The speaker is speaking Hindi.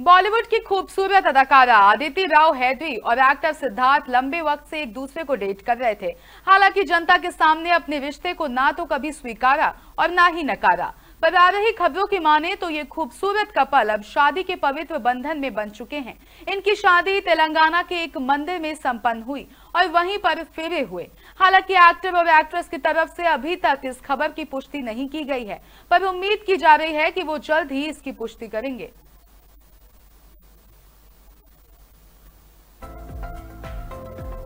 बॉलीवुड की खूबसूरत अदाकारा आदिति राव हैदरी और एक्टर सिद्धार्थ लंबे वक्त से एक दूसरे को डेट कर रहे थे हालांकि जनता के सामने अपने रिश्ते को ना तो कभी स्वीकारा और ना ही नकारा पर आ रही खबरों की माने तो ये खूबसूरत कपल अब शादी के पवित्र बंधन में बन चुके हैं इनकी शादी तेलंगाना के एक मंदिर में संपन्न हुई और वहीं पर फेरे हुए हालांकि एक्टर और एक्ट्रेस की तरफ से अभी तक इस खबर की पुष्टि नहीं की गई है पर उम्मीद की जा रही है कि वो जल्द ही इसकी पुष्टि करेंगे